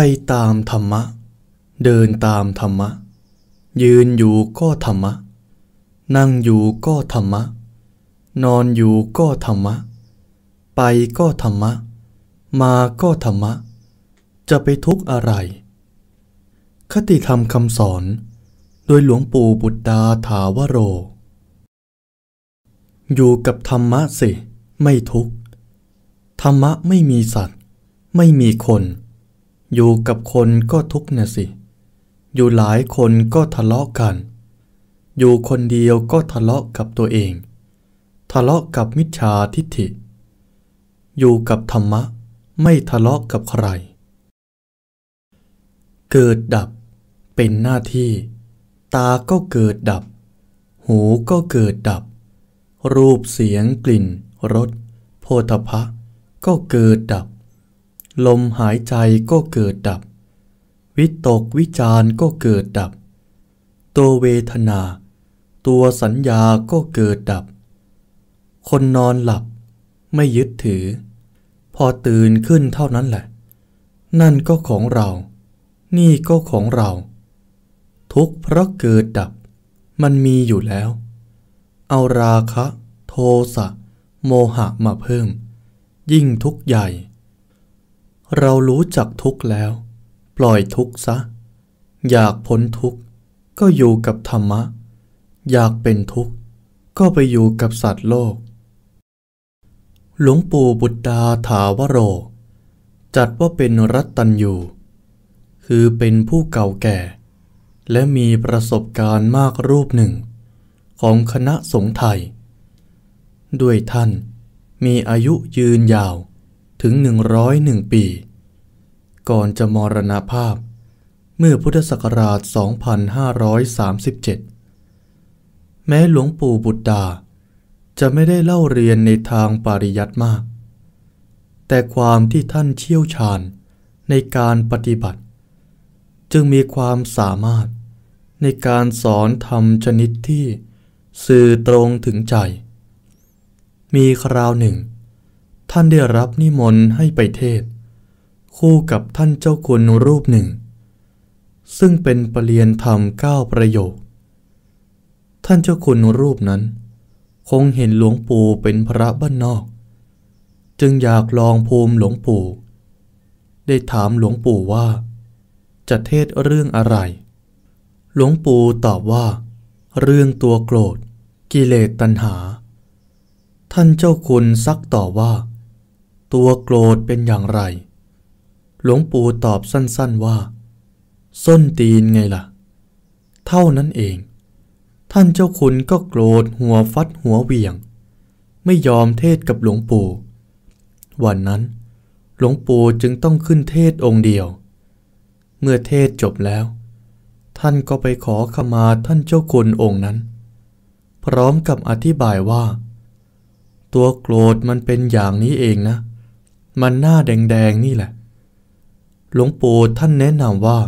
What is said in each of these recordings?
ไปตามธรรมะ เดินตามธรรมะ ยืนอยู่ก็ธรรมะ นั่งอยู่ก็ธรรมะ นอนอยู่ก็ธรรมะ ไปก็ธรรมะ มาก็ธรรมะ จะไปทุกข์อะไร คติธรรมคำสอน โดยหลวงปู่บุตรดาถาวโร อยู่กับธรรมะสิ ไม่ทุกข์ ธรรมะไม่มีสัตว์ ไม่มีคนอยู่กับคนก็ทุกข์นะสิ อยู่หลายคนก็ทะเลาะกัน อยู่คนเดียวก็ทะเลาะกับตัวเอง ทะเลาะกับมิจฉาทิฏฐิ อยู่กับธรรมะไม่ทะเลาะกับใคร เกิดดับเป็นหน้าที่ ตาก็เกิดดับ หูก็เกิดดับ รูปเสียงกลิ่น รสโพธพะก็เกิดดับลมหายใจก็เกิดดับ วิตกวิจารก็เกิดดับ ตัวเวทนา ตัวสัญญาก็เกิดดับ คนนอนหลับไม่ยึดถือ พอตื่นขึ้นเท่านั้นแหละ นั่นก็ของเรา นี่ก็ของเรา ทุกเพราะเกิดดับมันมีอยู่แล้ว เอาราคะ โทสะโมหะมาเพิ่ม ยิ่งทุกใหญ่เรารู้จักทุกข์แล้วปล่อยทุกข์ซะ อยากพ้นทุกข์ก็อยู่กับธรรมะ อยากเป็นทุกข์ก็ไปอยู่กับสัตว์โลก หลวงปู่บุตดาถาวโร จัดว่าเป็นรัตตัญยูคือเป็นผู้เก่าแก่ และมีประสบการณ์มากรูปหนึ่ง ของคณะสงฆ์ไทย ด้วยท่านมีอายุยืนยาวถึง 101 ปี ก่อนจะมรณภาพเมื่อพุทธศักราช 2537 แม้หลวงปู่บุตรดาจะไม่ได้เล่าเรียนในทางปริยัติมาก แต่ความที่ท่านเชี่ยวชาญในการปฏิบัติ จึงมีความสามารถในการสอนธรรมชนิดที่สื่อตรงถึงใจ มีคราวหนึ่งท่านได้รับนิมนต์ให้ไปเทศ คู่กับท่านเจ้าคุณรูปหนึ่ง ซึ่งเป็นปรเรียนธรรมเก้าประโยค ท่านเจ้าคุณรูปนั้น คงเห็นหลวงปู่เป็นพระบ้านนอก จึงอยากลองภูมิ หลวงปู่ ได้ถามหลวงปู่ว่า จะเทศเรื่องอะไร หลวงปู่ตอบว่า เรื่องตัวโกรธ กิเลสตัณหา ท่านเจ้าคุณซักต่อว่าตัวโกรธเป็นอย่างไร หลวงปู่ตอบสั้นๆว่า ส้นตีนไงล่ะ เท่านั้นเอง ท่านเจ้าคุณก็โกรธหัวฟัดหัวเวียง ไม่ยอมเทศกับหลวงปู่วันนั้น หลวงปู่จึงต้องขึ้นเทศองค์เดียว เมื่อเทศจบแล้ว ท่านก็ไปขอขมาท่านเจ้าคุณองค์นั้น พร้อมกับอธิบายว่า ตัวโกรธมันเป็นอย่างนี้เองนะมันหน้าแดงๆนี่แหละ หลวงปู่ท่านแนะนำว่า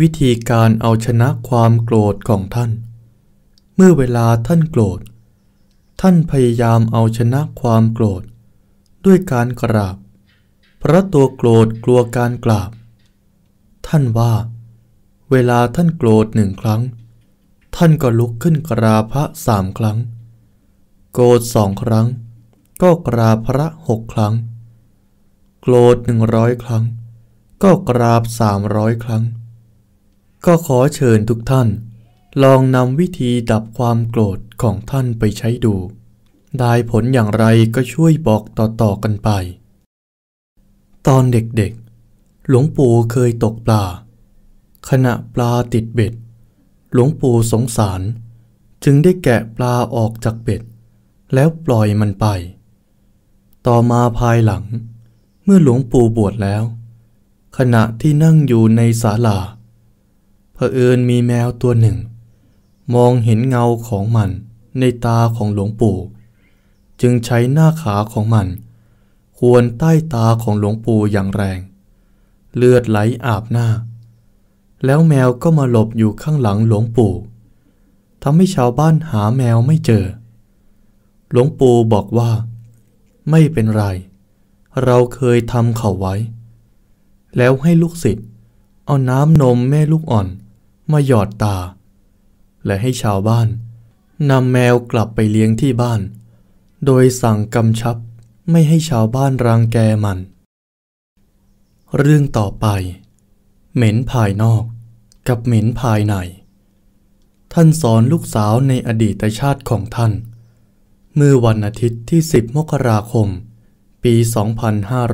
วิธีการเอาชนะความโกรธของท่าน เมื่อเวลาท่านโกรธ ท่านพยายามเอาชนะความโกรธ ด้วยการกราบเพราะตัวโกรธกลัวการกราบ ท่านว่า เวลาท่านโกรธหนึ่งครั้ง ท่านก็ลุกขึ้นกราพระสามครั้ง โกรธสองครั้ง ก็กราพระหกครั้งโกรธหนึ่งร้อยครั้ง ก็กราบสามร้อยครั้ง ก็ขอเชิญทุกท่าน ลองนำวิธีดับความโกรธของท่านไปใช้ดู ได้ผลอย่างไรก็ช่วยบอกต่อๆกันไป ตอนเด็กๆ หลวงปู่เคยตกปลา ขณะปลาติดเบ็ด หลวงปู่สงสาร จึงได้แกะปลาออกจากเบ็ด แล้วปล่อยมันไป ต่อมาภายหลังเมื่อหลวงปู่บวชแล้ว ขณะที่นั่งอยู่ในศาลาเผอิญมีแมวตัวหนึ่ง มองเห็นเงาของมันในตาของหลวงปู่ จึงใช้หน้าขาของมัน ควรใต้ตาของหลวงปู่อย่างแรง เลือดไหลอาบหน้า แล้วแมวก็มาหลบอยู่ข้างหลังหลวงปู่ทำให้ชาวบ้านหาแมวไม่เจอ หลวงปู่บอกว่า ไม่เป็นไรเราเคยทำเขาไว้ แล้วให้ลูกศิษย์เอาน้ำนมแม่ลูกอ่อน มาหยอดตา และให้ชาวบ้านนำแมวกลับไปเลี้ยงที่บ้าน โดยสั่งกำชับไม่ให้ชาวบ้านรังแกมัน เรื่องต่อไป เหม็นภายนอกกับเหม็นภายในท่านสอนลูกสาวในอดีตชาติของท่าน เมื่อวันอาทิตย์ที่10มกราคมปี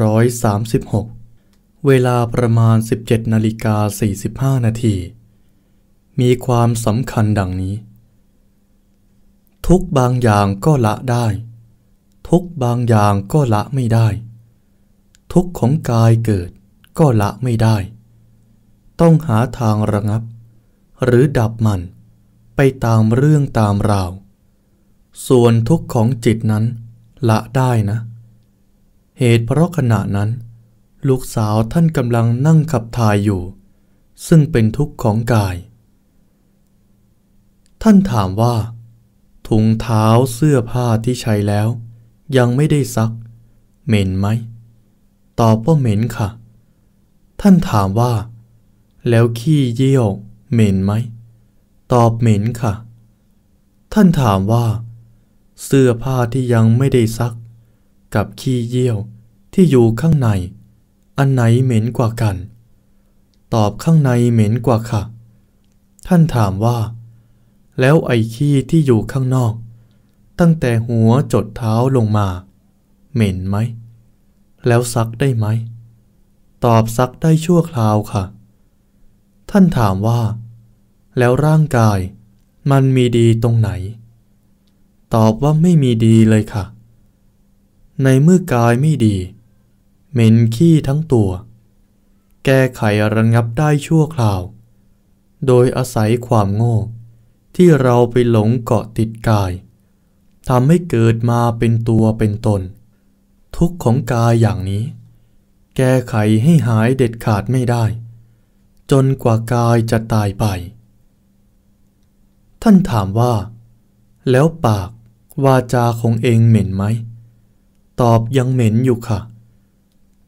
2536 เวลาประมาณ 17นาฬิกา45นาที มีความสำคัญดังนี้ ทุกบางอย่างก็ละได้ ทุกบางอย่างก็ละไม่ได้ ทุกของกายเกิดก็ละไม่ได้ ต้องหาทางระงับ หรือดับมันไปตามเรื่องตามราว ส่วนทุกของจิตนั้นละได้นะเหตุเพราะขณะนั้น ลูกสาวท่านกำลังนั่งขับถ่ายอยู่ ซึ่งเป็นทุกข์ของกาย ท่านถามว่าถุงเท้าเสื้อผ้าที่ใช้แล้วยังไม่ได้ซัก เหม็นไหมตอบว่าเหม็นค่ะ ท่านถามว่า แล้วขี้เยี่ยวเหม็นไหมตอบเหม็นค่ะ ท่านถามว่า เสื้อผ้าที่ยังไม่ได้ซักกับขี้เยี่ยวที่อยู่ข้างใน อันไหนเหม็นกว่ากัน ตอบข้างในเหม็นกว่าค่ะ ท่านถามว่า แล้วไอ้ขี้ที่อยู่ข้างนอก ตั้งแต่หัวจดเท้าลงมา เหม็นไหม แล้วซักได้ไหมตอบซักได้ชั่วคราวค่ะ ท่านถามว่า แล้วร่างกาย มันมีดีตรงไหน ตอบว่าไม่มีดีเลยค่ะในเมื่อกายไม่ดี เหม็นขี้ทั้งตัว แก้ไขระงับได้ชั่วคราว โดยอาศัยความโง่ ที่เราไปหลงเกาะติดกายทำให้เกิดมาเป็นตัวเป็นตน ทุกของกายอย่างนี้ แก้ไขให้หายเด็ดขาดไม่ได้ จนกว่ากายจะตายไป ท่านถามว่า แล้วปากวาจาของเองเหม็นไหมตอบยังเหม็นอยู่ค่ะ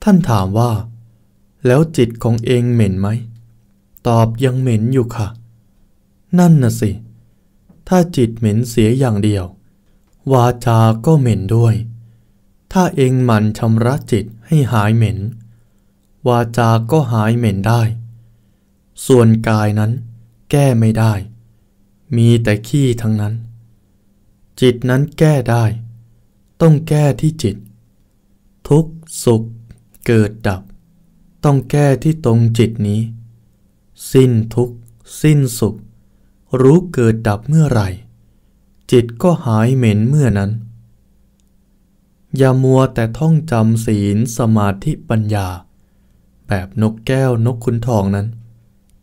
ท่านถามว่า แล้วจิตของเองเหม็นไหม ตอบยังเหม็นอยู่ค่ะ นั่นน่ะสิ ถ้าจิตเหม็นเสียอย่างเดียว วาจา ก็เหม็นด้วย ถ้าเองหมั่นชำระจิตให้หายเหม็น วาจา ก็หายเหม็นได้ ส่วนกายนั้นแก้ไม่ได้ มีแต่ขี้ทั้งนั้น จิตนั้นแก้ได้ต้องแก้ที่จิต ทุกสุข เกิดดับ ต้องแก้ที่ตรงจิตนี้ สิ้นทุกสิ้นสุข รู้เกิดดับเมื่อไหร่ จิตก็หายเหม็นเมื่อนั้น อย่ามัวแต่ท่องจำศีลสมาธิปัญญา แบบนกแก้วนกขุนทองนั้น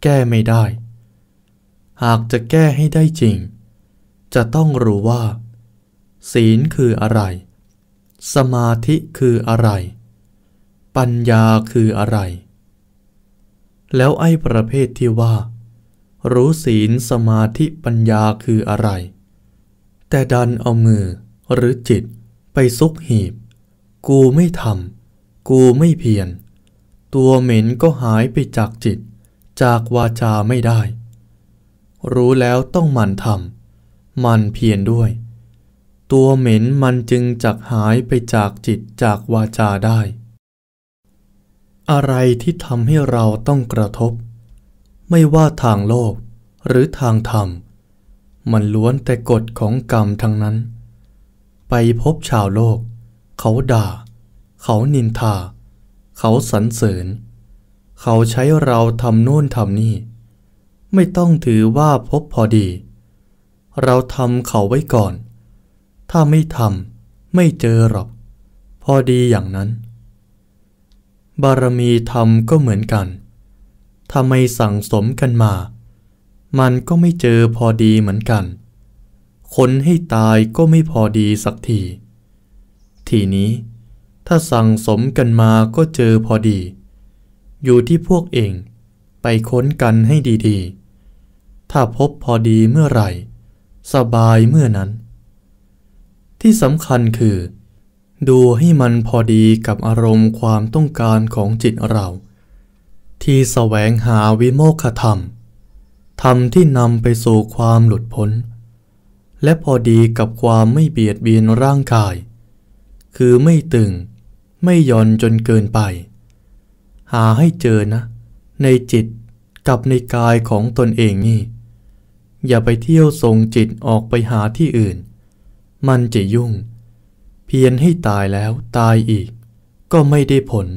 แก้ไม่ได้ หากจะแก้ให้ได้จริง จะต้องรู้ว่า ศีลคืออะไรสมาธิคืออะไร ปัญญาคืออะไร แล้วไอ้ประเภทที่ว่า รู้ศีลสมาธิปัญญาคืออะไร แต่ดันเอามือหรือจิตไปซุกหีบ กูไม่ทำ กูไม่เพียรตัวเหม็นก็หายไปจากจิต จากวาจาไม่ได้ รู้แล้วต้องหมั่นทำหมั่นเพียรด้วยตัวเหม็นมันจึงจักหายไปจากจิตจากวาจาได้ อะไรที่ทำให้เราต้องกระทบ ไม่ว่าทางโลกหรือทางธรรม มันล้วนแต่กฎของกรรมทั้งนั้น ไปพบชาวโลก เขาด่า เขานินทา เขาสรรเสริญ เขาใช้เราทำโน่นทำนี่ ไม่ต้องถือว่าพบพอดี เราทำเขาไว้ก่อนถ้าไม่ทำไม่เจอหรอกพอดีอย่างนั้น บารมีธรรมก็เหมือนกันถ้าไม่สั่งสมกันมา มันก็ไม่เจอพอดีเหมือนกัน คนให้ตายก็ไม่พอดีสักทีทีนี้ ถ้าสั่งสมกันมาก็เจอพอดี อยู่ที่พวกเองไปค้นกันให้ดีๆ ถ้าพบพอดีเมื่อไหร่ สบายเมื่อนั้นที่สำคัญคือ ดูให้มันพอดีกับอารมณ์ความต้องการของจิตเรา ที่แสวงหาวิโมกขธรรมธรรมที่นำไปสู่ความหลุดพ้นและพอดีกับความไม่เบียดเบียนร่างกาย คือไม่ตึงไม่ย่อนจนเกินไป หาให้เจอนะ ในจิตกับในกายของตนเองนี่ อย่าไปเที่ยวส่งจิตออกไปหาที่อื่นมันจะยุ่ง เพียนให้ตายแล้ว ตายอีก ก็ไม่ได้ผล